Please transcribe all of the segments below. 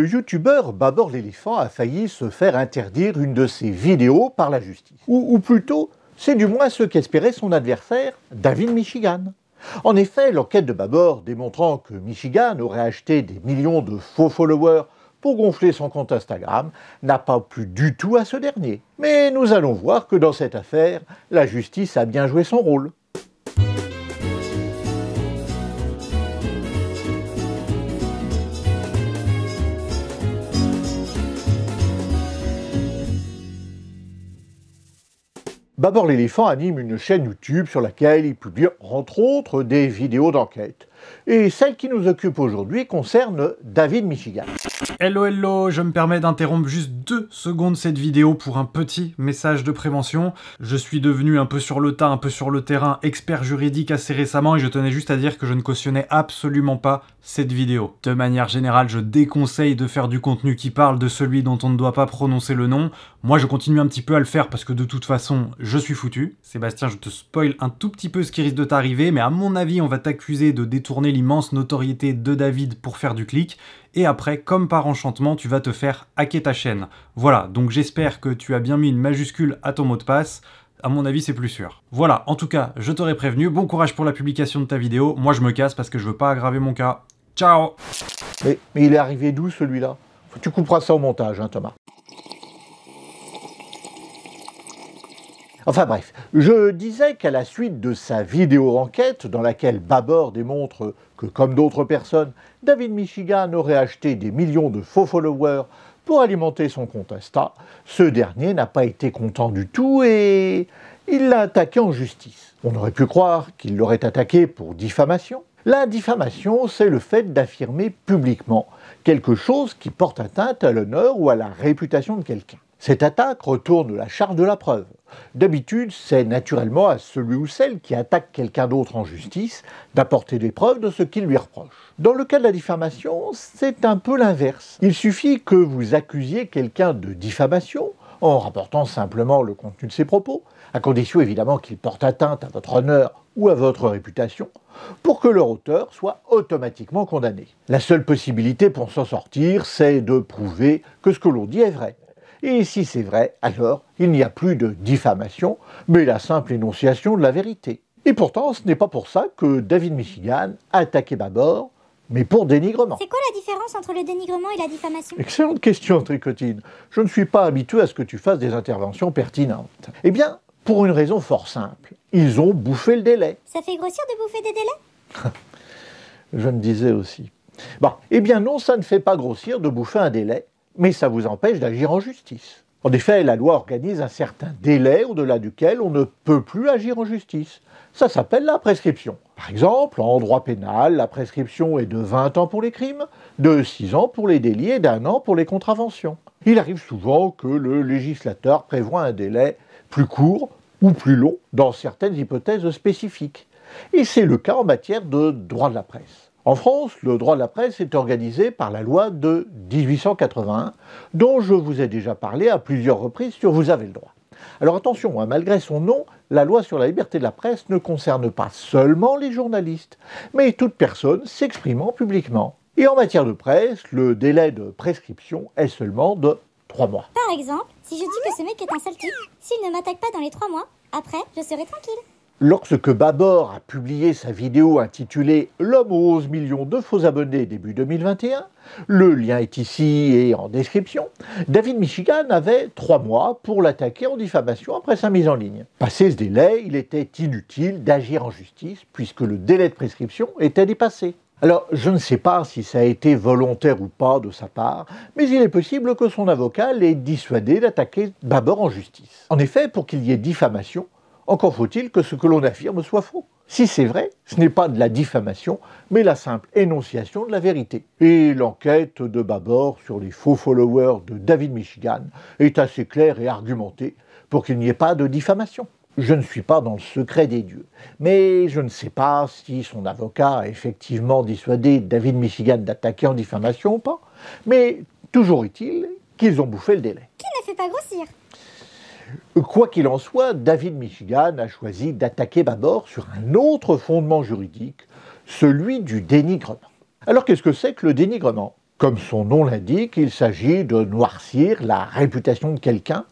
le youtubeur Babor l'éléphant a failli se faire interdire une de ses vidéos par la justice. Ou, plutôt, c'est du moins ce qu'espérait son adversaire, David Michigan. En effet, l'enquête de Babor démontrant que Michigan aurait acheté des millions de faux followers pour gonfler son compte Instagram n'a pas plu du tout à ce dernier. Mais nous allons voir que dans cette affaire, la justice a bien joué son rôle. Babord l'éléphant anime une chaîne YouTube sur laquelle il publie entre autres des vidéos d'enquête. Et celle qui nous occupe aujourd'hui concerne David Michigan. Hello, hello, je me permets d'interrompre juste deux secondes cette vidéo pour un petit message de prévention. Je suis devenu un peu sur le tas, un peu sur le terrain, expert juridique assez récemment et je tenais juste à dire que je ne cautionnais absolument pas cette vidéo. De manière générale, je déconseille de faire du contenu qui parle de celui dont on ne doit pas prononcer le nom. Moi, je continue un petit peu à le faire parce que de toute façon, je suis foutu. Sébastien, je te spoil un tout petit peu ce qui risque de t'arriver, mais à mon avis, on va t'accuser de détourner l'immense notoriété de David pour faire du clic, et après, comme par enchantement, tu vas te faire hacker ta chaîne. Voilà, donc j'espère que tu as bien mis une majuscule à ton mot de passe, à mon avis c'est plus sûr. Voilà, en tout cas, je t'aurais prévenu, bon courage pour la publication de ta vidéo, moi je me casse parce que je veux pas aggraver mon cas. Ciao mais, il est arrivé d'où celui-là Tu couperas ça au montage, hein Thomas. Enfin bref, je disais qu'à la suite de sa vidéo-enquête, dans laquelle Babor démontre que, comme d'autres personnes, David Michigan aurait acheté des millions de faux followers pour alimenter son compte Insta, ce dernier n'a pas été content du tout et il l'a attaqué en justice. On aurait pu croire qu'il l'aurait attaqué pour diffamation. La diffamation, c'est le fait d'affirmer publiquement quelque chose qui porte atteinte à l'honneur ou à la réputation de quelqu'un. Cette attaque retourne la charge de la preuve. D'habitude, c'est naturellement à celui ou celle qui attaque quelqu'un d'autre en justice d'apporter des preuves de ce qu'il lui reproche. Dans le cas de la diffamation, c'est un peu l'inverse. Il suffit que vous accusiez quelqu'un de diffamation en rapportant simplement le contenu de ses propos, à condition évidemment qu'il porte atteinte à votre honneur ou à votre réputation, pour que leur auteur soit automatiquement condamné. La seule possibilité pour s'en sortir, c'est de prouver que ce que l'on dit est vrai. Et si c'est vrai, alors il n'y a plus de diffamation, mais la simple énonciation de la vérité. Et pourtant, ce n'est pas pour ça que David Michigan a attaqué Babord, mais pour dénigrement. C'est quoi la différence entre le dénigrement et la diffamation Excellente question, Tricotine. Je ne suis pas habitué à ce que tu fasses des interventions pertinentes. Eh bien, pour une raison fort simple. Ils ont bouffé le délai. Ça fait grossir de bouffer des délais Je me disais aussi. Bon, eh bien non, ça ne fait pas grossir de bouffer un délai, mais ça vous empêche d'agir en justice. En effet, la loi organise un certain délai au-delà duquel on ne peut plus agir en justice. Ça s'appelle la prescription. Par exemple, en droit pénal, la prescription est de 20 ans pour les crimes, de 6 ans pour les délits et d'un an pour les contraventions. Il arrive souvent que le législateur prévoit un délai plus court ou plus long dans certaines hypothèses spécifiques. Et c'est le cas en matière de droit de la presse. En France, le droit de la presse est organisé par la loi de 1881, dont je vous ai déjà parlé à plusieurs reprises sur Vous avez le droit. Alors attention, hein, malgré son nom, la loi sur la liberté de la presse ne concerne pas seulement les journalistes, mais toute personne s'exprimant publiquement. Et en matière de presse, le délai de prescription est seulement de 3 mois. Par exemple, si je dis que ce mec est un sale type, s'il ne m'attaque pas dans les 3 mois, après, je serai tranquille. Lorsque Babor a publié sa vidéo intitulée L'homme aux 11 millions de faux abonnés début 2021, le lien est ici et en description, David Michigan avait trois mois pour l'attaquer en diffamation après sa mise en ligne. Passé ce délai, il était inutile d'agir en justice puisque le délai de prescription était dépassé. Alors, je ne sais pas si ça a été volontaire ou pas de sa part, mais il est possible que son avocat l'ait dissuadé d'attaquer Babor en justice. En effet, pour qu'il y ait diffamation, encore faut-il que ce que l'on affirme soit faux. Si c'est vrai, ce n'est pas de la diffamation, mais la simple énonciation de la vérité. Et l'enquête de Babord sur les faux followers de David Michigan est assez claire et argumentée pour qu'il n'y ait pas de diffamation. Je ne suis pas dans le secret des dieux, mais je ne sais pas si son avocat a effectivement dissuadé David Michigan d'attaquer en diffamation ou pas, mais toujours est-il qu'ils ont bouffé le délai. Qui ne fait pas grossir Quoi qu'il en soit, David Michigan a choisi d'attaquer Babor sur un autre fondement juridique, celui du dénigrement. Alors qu'est-ce que c'est que le dénigrement Comme son nom l'indique, il s'agit de noircir la réputation de quelqu'un,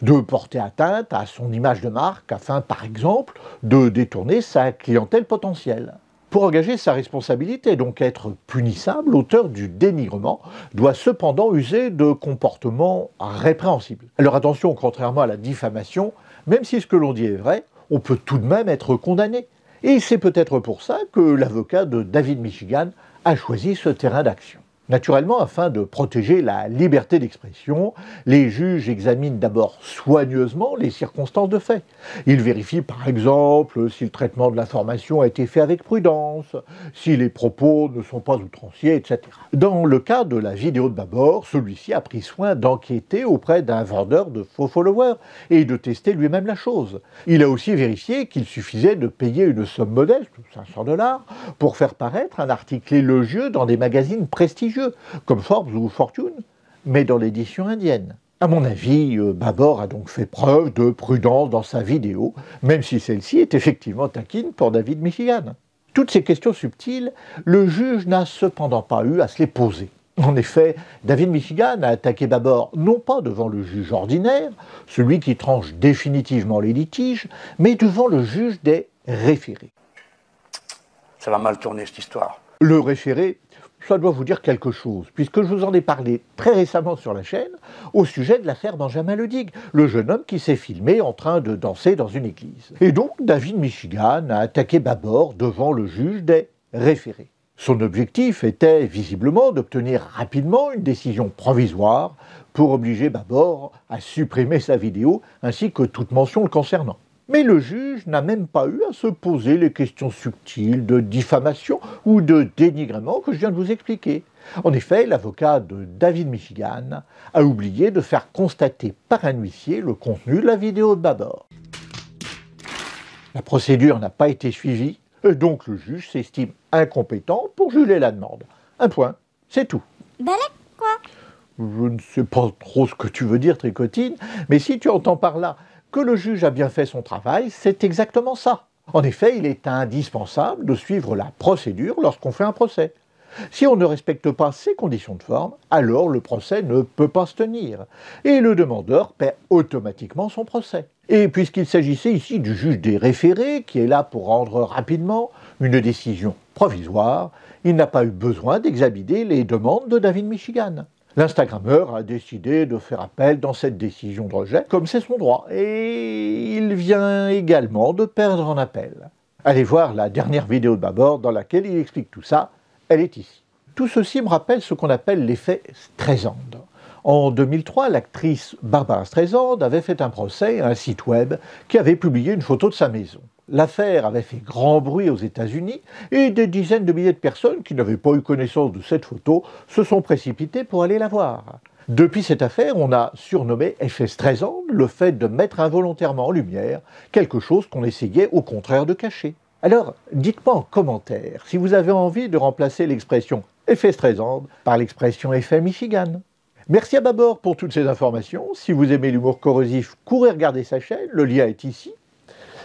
de porter atteinte à son image de marque afin par exemple de détourner sa clientèle potentielle. Pour engager sa responsabilité, donc être punissable, l'auteur du dénigrement doit cependant user de comportements répréhensibles. Alors attention, contrairement à la diffamation, même si ce que l'on dit est vrai, on peut tout de même être condamné. Et c'est peut-être pour ça que l'avocat de David Michigan a choisi ce terrain d'action. Naturellement, afin de protéger la liberté d'expression, les juges examinent d'abord soigneusement les circonstances de fait. Ils vérifient par exemple si le traitement de l'information a été fait avec prudence, si les propos ne sont pas outranciers, etc. Dans le cas de la vidéo de Babord, celui-ci a pris soin d'enquêter auprès d'un vendeur de faux followers et de tester lui-même la chose. Il a aussi vérifié qu'il suffisait de payer une somme modeste, 500 dollars, pour faire paraître un article élogieux dans des magazines prestigieux comme Forbes ou Fortune, mais dans l'édition indienne. À mon avis, euh, Babor a donc fait preuve de prudence dans sa vidéo, même si celle-ci est effectivement taquine pour David Michigan. Toutes ces questions subtiles, le juge n'a cependant pas eu à se les poser. En effet, David Michigan a attaqué Babor non pas devant le juge ordinaire, celui qui tranche définitivement les litiges, mais devant le juge des référés. Ça va mal tourner cette histoire. Le référé, ça doit vous dire quelque chose, puisque je vous en ai parlé très récemment sur la chaîne au sujet de l'affaire Benjamin Ledig, le jeune homme qui s'est filmé en train de danser dans une église. Et donc David Michigan a attaqué Babord devant le juge des référés. Son objectif était visiblement d'obtenir rapidement une décision provisoire pour obliger Babord à supprimer sa vidéo ainsi que toute mention le concernant. Mais le juge n'a même pas eu à se poser les questions subtiles de diffamation ou de dénigrement que je viens de vous expliquer. En effet, l'avocat de David Michigan a oublié de faire constater par un huissier le contenu de la vidéo de Babord. La procédure n'a pas été suivie, et donc le juge s'estime incompétent pour juger la demande. Un point, c'est tout. Balek quoi Je ne sais pas trop ce que tu veux dire, Tricotine, mais si tu entends par là que le juge a bien fait son travail, c'est exactement ça. En effet, il est indispensable de suivre la procédure lorsqu'on fait un procès. Si on ne respecte pas ces conditions de forme, alors le procès ne peut pas se tenir, et le demandeur perd automatiquement son procès. Et puisqu'il s'agissait ici du juge des référés, qui est là pour rendre rapidement une décision provisoire, il n'a pas eu besoin d'examiner les demandes de David Michigan. L'Instagrammeur a décidé de faire appel dans cette décision de rejet, comme c'est son droit, et il vient également de perdre en appel. Allez voir la dernière vidéo de Babord dans laquelle il explique tout ça, elle est ici. Tout ceci me rappelle ce qu'on appelle l'effet Streisand. En 2003, l'actrice Barbara Streisand avait fait un procès à un site web qui avait publié une photo de sa maison. L'affaire avait fait grand bruit aux États-Unis et des dizaines de milliers de personnes qui n'avaient pas eu connaissance de cette photo se sont précipitées pour aller la voir. Depuis cette affaire, on a surnommé effet Streisand le fait de mettre involontairement en lumière quelque chose qu'on essayait au contraire de cacher. Alors, dites-moi en commentaire si vous avez envie de remplacer l'expression effet Streisand par l'expression effet Michigan. Merci à Babord pour toutes ces informations. Si vous aimez l'humour corrosif, courez regarder sa chaîne, le lien est ici.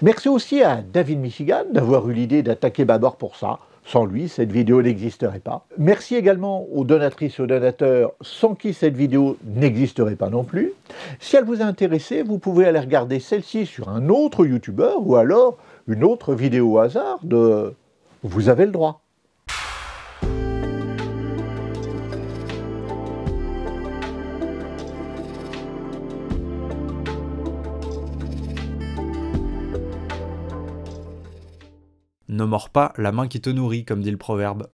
Merci aussi à David Michigan d'avoir eu l'idée d'attaquer Babor pour ça. Sans lui, cette vidéo n'existerait pas. Merci également aux donatrices et aux donateurs, sans qui cette vidéo n'existerait pas non plus. Si elle vous a intéressé, vous pouvez aller regarder celle-ci sur un autre YouTuber ou alors une autre vidéo au hasard de Vous avez le droit. ne mords pas la main qui te nourrit, comme dit le proverbe.